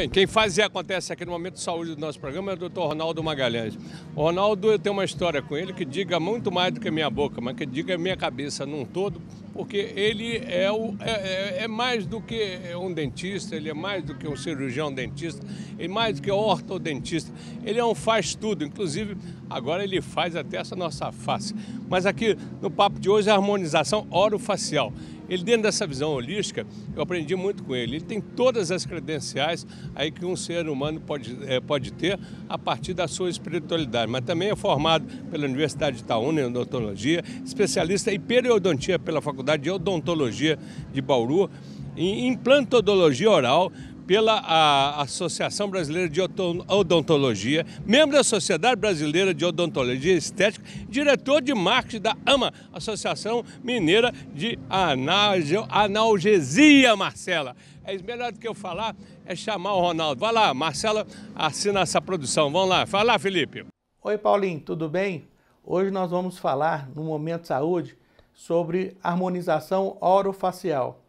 Bem, quem faz e acontece aqui no Momento de Saúde do nosso programa é o Dr. Ronaldo Magalhães. O Ronaldo, eu tenho uma história com ele que diga muito mais do que minha boca, mas que diga minha cabeça num todo, porque ele é, o, é, é, é mais do que um dentista, ele é mais do que um cirurgião dentista, ele é mais do que um ortodentista, ele é um faz-tudo, inclusive agora ele faz até essa nossa face. Mas aqui no papo de hoje é harmonização orofacial. Ele, dentro dessa visão holística, eu aprendi muito com ele. Ele tem todas as credenciais aí que um ser humano pode, é, pode ter a partir da sua espiritualidade. Mas também é formado pela Universidade de Itaúna em odontologia, especialista em periodontia pela Faculdade de Odontologia de Bauru, em implantodologia oral pela Associação Brasileira de Odontologia, membro da Sociedade Brasileira de Odontologia Estética, diretor de marketing da AMA, Associação Mineira de Analgesia, Marcela. É melhor do que eu falar, é chamar o Ronaldo. Vai lá, Marcela assina essa produção. Vamos lá, fala lá, Felipe. Oi, Paulinho, tudo bem? Hoje nós vamos falar, no Momento Saúde, sobre harmonização orofacial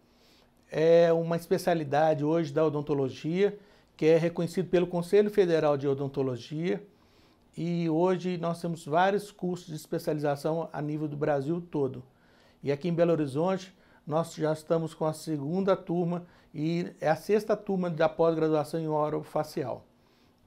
é uma especialidade hoje da odontologia, que é reconhecido pelo Conselho Federal de Odontologia. E hoje nós temos vários cursos de especialização a nível do Brasil todo. E aqui em Belo Horizonte, nós já estamos com a segunda turma e é a sexta turma da pós-graduação em orofacial.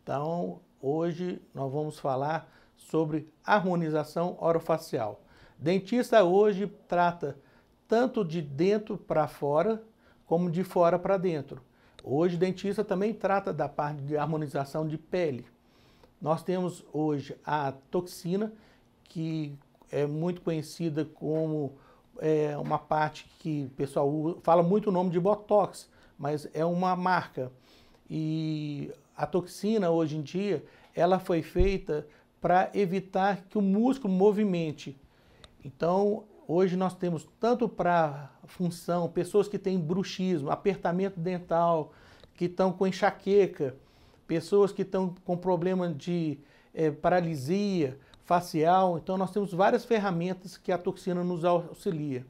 Então, hoje nós vamos falar sobre harmonização orofacial. Dentista hoje trata tanto de dentro para fora, como de fora para dentro. Hoje, dentista também trata da parte de harmonização de pele. Nós temos hoje a toxina, que é muito conhecida como é, uma parte que o pessoal usa, fala muito o nome de Botox, mas é uma marca. E a toxina, hoje em dia, ela foi feita para evitar que o músculo movimente. Então, Hoje nós temos tanto para função pessoas que têm bruxismo, apertamento dental, que estão com enxaqueca, pessoas que estão com problema de é, paralisia facial. Então nós temos várias ferramentas que a toxina nos auxilia,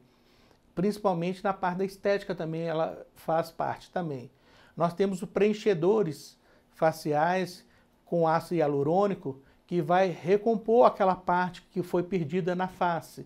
principalmente na parte da estética também ela faz parte também. Nós temos os preenchedores faciais com ácido hialurônico que vai recompor aquela parte que foi perdida na face.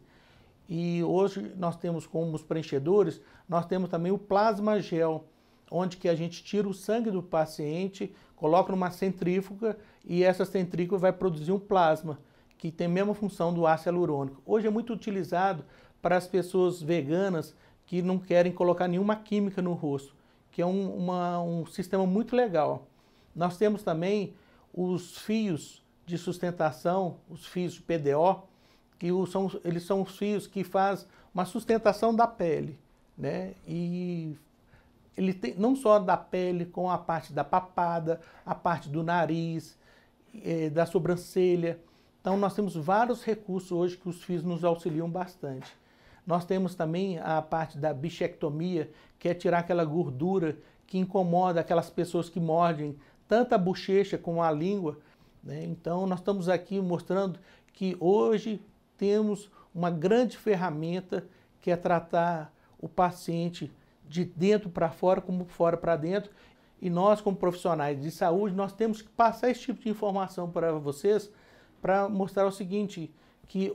E hoje nós temos como os preenchedores, nós temos também o plasma gel, onde que a gente tira o sangue do paciente, coloca numa centrífuga e essa centrífuga vai produzir um plasma, que tem a mesma função do ácido hialurônico. Hoje é muito utilizado para as pessoas veganas que não querem colocar nenhuma química no rosto, que é um, uma, um sistema muito legal. Nós temos também os fios de sustentação, os fios de PDO, que são, eles são os fios que faz uma sustentação da pele, né? E ele tem não só da pele, com a parte da papada, a parte do nariz, é, da sobrancelha. Então nós temos vários recursos hoje que os fios nos auxiliam bastante. Nós temos também a parte da bichectomia, que é tirar aquela gordura que incomoda aquelas pessoas que mordem tanto a bochecha como a língua. Né? Então nós estamos aqui mostrando que hoje temos uma grande ferramenta que é tratar o paciente de dentro para fora, como fora para dentro. E nós, como profissionais de saúde, nós temos que passar esse tipo de informação para vocês para mostrar o seguinte, que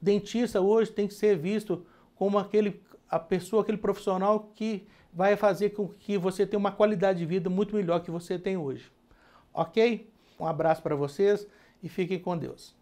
dentista hoje tem que ser visto como aquele a pessoa, aquele profissional que vai fazer com que você tenha uma qualidade de vida muito melhor que você tem hoje. OK? Um abraço para vocês e fiquem com Deus.